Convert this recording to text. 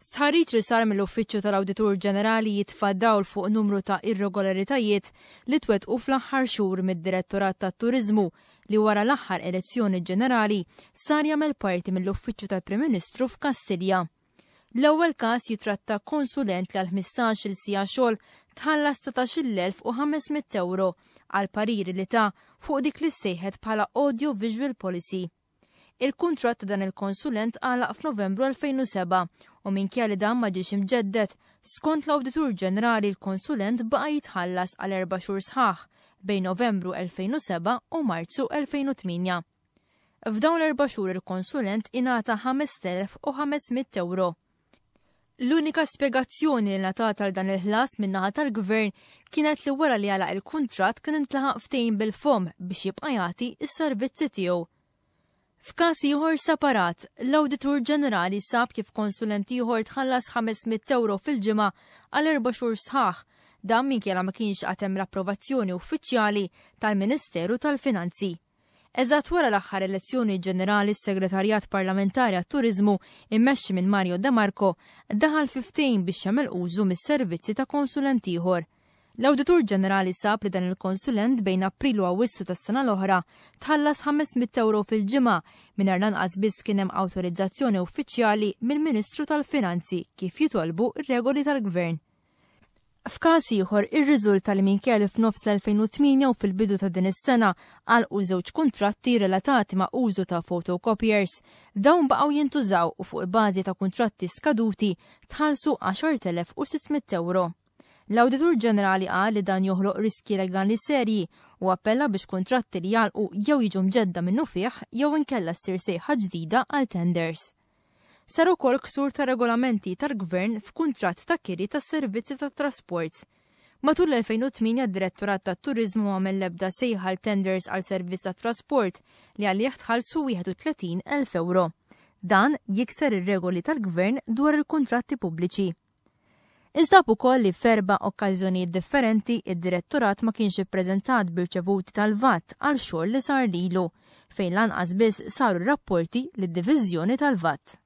Stħarriċ li sar mill-Uffiċċju tal-Awditur Ġenerali jitfaddaw fuq numru ta' irregolaritajiet li twet u fl-aħħar xhur mid-Direttorat tat-Turiżmu li wara l-aħħar elezzjoni ġenerali sar jagħmel parti mill-Uffiċċju tal-Prim Ministru f'Kastilja. L-ewwel każ jitratta konsulent li 15 il sija xogħol tħallas 13500 euro għal pariri li ta' fuq dik li sejħet bħala Audio Visual Policy il kontrat dan il-konsulent għalaq f'Novembru 2007 u minkja li dan ma ġiex imġeddet. Skont l-Awditur Ġenerali l-Konsulent baqa jitħallas għal erba xhur sħaħ bejn Novembru 2007 u Marzu 2008. F'dawn l-erba xhur il-konsulent ingħata 5500 euro. L-unika spiegazzjoni li natata għal dan il-ħlas minnaħa tal-gvern kienet li wara li għalaq il-kontrat kien intlaħaq ftejn bil-fom biex jibqa' jagħti s-servizzi tiegħu. F'każ ieħor separat, l-Awditur Ġenerali sab kif konsulent ieħor tħallas 500 euro fil-ġimgħa għal erba' xhur sħaħ dan minkejla ma kienx għatem l-approvazzjoni uffiċjali tal-Ministeru tal-Finanzi. Eżatt wara l-aħħar elezzjoni ġenerali s-Segretarjat Parlamentari għat-Turizmu immexxi minn Mario De Marco daħal 15 biex jagħmel użu mis-servizzi ta' konsulent ieħor L-Awditur Ġenerali sab li dan il-konsulent bejn April u Awwissu tas-sena l-oħra tħallas 500 euro fil-ġimgħa mingħajr lanqas biss kien hemm awtorizzazzjoni uffiċjali mill-Ministru tal-Finanzi kif jitolbu r regoli tal-Gvern. F'każ ieħor ir-riżulta li minkeli f'nofs l-2008 u fil-bidu ta' din is-sena għal żewġ kuntratti relatati ma' użu ta' photocopiers. Dawn baqgħu jintużaw u fuq bażi ta' kuntratti skaduti tħallsu 10,600 euro l auditor Ġenerali qal li dan joħloq riski legali serji u appella biex kontratti li jalqu jew jiġu mġedda minnu fih jew inkella ssir sejħa ġdida għal tenders. Sar ukoll ksur ta' regolamenti tal-gvern f'kuntratt ta' kiri tas servizzi tat trasport. Matul l-2008 id-direttorat tat turizmu għamel lebda sejħa tenders għal servizz tat trasport li għalih tħallsu 31 elf euro. Dan jikser ir-regoli tal-gvern dwar il-kontratti pubbliċi. Iżdab ukoll li ferba okkażjonijiet differenti id-direttorat ma kienx ippreżentat birċevuti tal-VAT għal xogħol li sar lilu, fejn lanqas biss saru rapporti lid-diviżjoni tal-VAT.